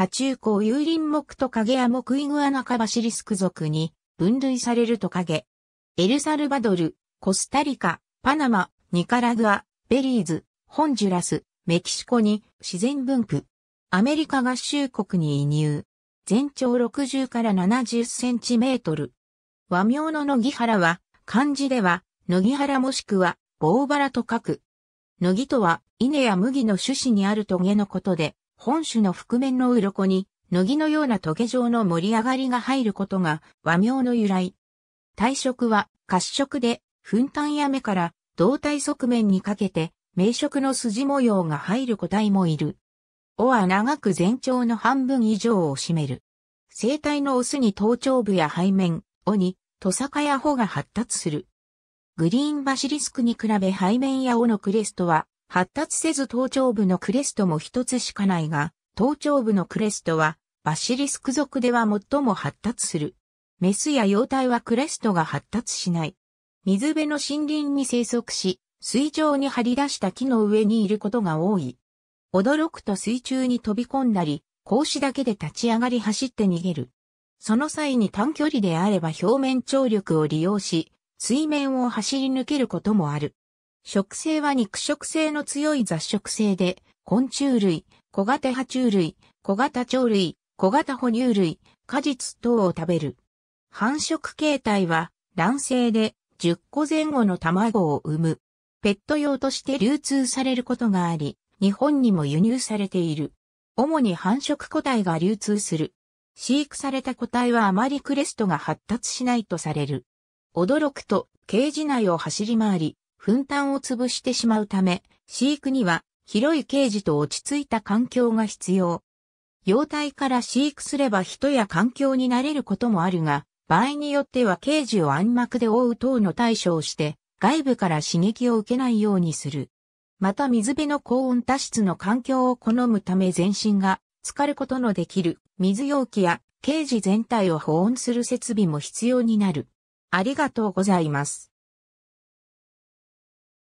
波中港有林木と影や木イグアナカバシリスク属に分類されるトカゲ。エルサルバドル、コスタリカ、パナマ、ニカラグア、ベリーズ、ホンジュラス、メキシコに自然分布。アメリカ合衆国に移入。全長60から70センチメートル。和名の野木原は、漢字では、野木原もしくは、棒原と書く。野木とは、稲や麦の種子にあるトゲのことで、本種の覆面の鱗に、乃木のような棘状の盛り上がりが入ることが和名の由来。体色は褐色で、粉炭や目から胴体側面にかけて、名色の筋模様が入る個体もいる。尾は長く全長の半分以上を占める。生体のオスに頭頂部や背面、尾に、トサカや穂が発達する。グリーンバシリスクに比べ背面や尾のクレストは発達せず頭頂部のクレストも一つしかないが、頭頂部のクレストはバシリスク属では最も発達する。メスや幼体はクレストが発達しない。水辺の森林に生息し、水上に張り出した木の上にいることが多い。驚くと水中に飛び込んだり、格子だけで立ち上がり走って逃げる。その際に短距離であれば表面張力を利用し、水面を走り抜けることもある。食性は肉食性の強い雑食性で、昆虫類、小型爬虫類、小型鳥類、小型哺乳類、果実等を食べる。繁殖形態は卵性で10個前後の卵を産む。ペット用として流通されることがあり、日本にも輸入されている。主に繁殖個体が流通する。飼育された個体はあまりクレストが発達しないとされる。驚くと、ケージ内を走り回り、分炭を潰してしまうため、飼育には広いケージと落ち着いた環境が必要。幼体から飼育すれば人や環境に慣れることもあるが、場合によってはケージを暗幕で覆う等の対処をして、外部から刺激を受けないようにする。また水辺の高温多湿の環境を好むため全身が浸かることのできる水容器やケージ全体を保温する設備も必要になる。ありがとうございます。